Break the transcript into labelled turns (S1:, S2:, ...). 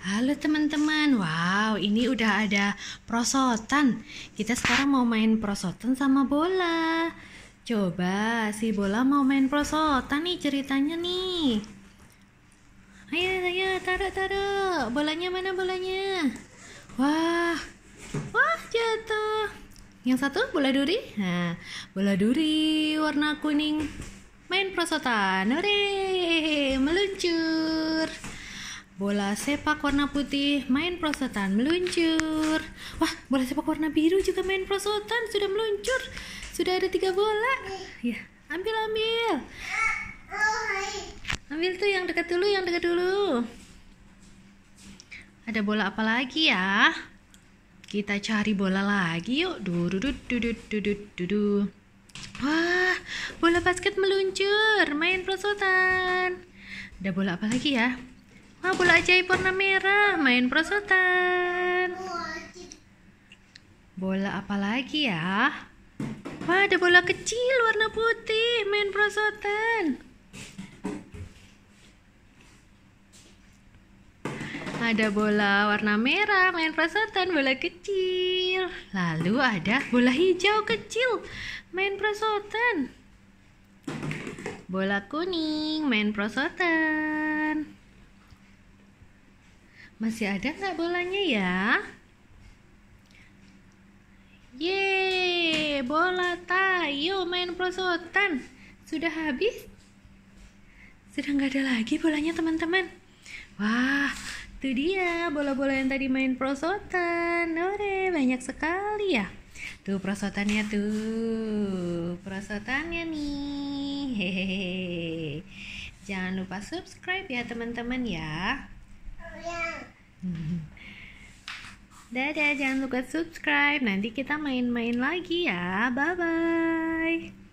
S1: Halo teman-teman, wow ini udah ada prosotan Kita sekarang mau main prosotan sama bola Coba si bola mau main prosotan nih ceritanya nih Ayo, ayo, taruh, taruh Bolanya mana bolanya? Wah, wah jatuh Yang satu bola duri Nah, bola duri warna kuning Main prosotan, hore, meluncur Bola sepak warna putih main prosotan meluncur. Wah, bola sepak warna biru juga main prosotan sudah meluncur. Sudah ada tiga bola. Ya, ambil ambil. Ambil tuh yang dekat dulu, yang dekat dulu. Ada bola apa lagi ya? Kita cari bola lagi yuk. Dudut dudut dudut dudu. Wah, bola basket meluncur, main prosotan. Ada bola apa lagi ya? Ah, bola ajaib warna merah, main prosotan. Bola apa lagi ya? Wah, ada bola kecil warna putih, main prosotan. Ada bola warna merah, main prosotan, bola kecil. Lalu ada bola hijau kecil, main prosotan. Bola kuning, main prosotan. Masih ada nggak bolanya ya? Yeay, bola tayo main prosotan. Sudah habis? Sudah nggak ada lagi bolanya teman-teman. Wah, itu dia bola-bola yang tadi main prosotan. Ore, banyak sekali ya. Tuh prosotannya tuh. Prosotannya nih. Hehehe. Jangan lupa subscribe ya teman-teman ya. Dadah, jangan lupa subscribe. Nanti kita main-main lagi ya. Bye bye.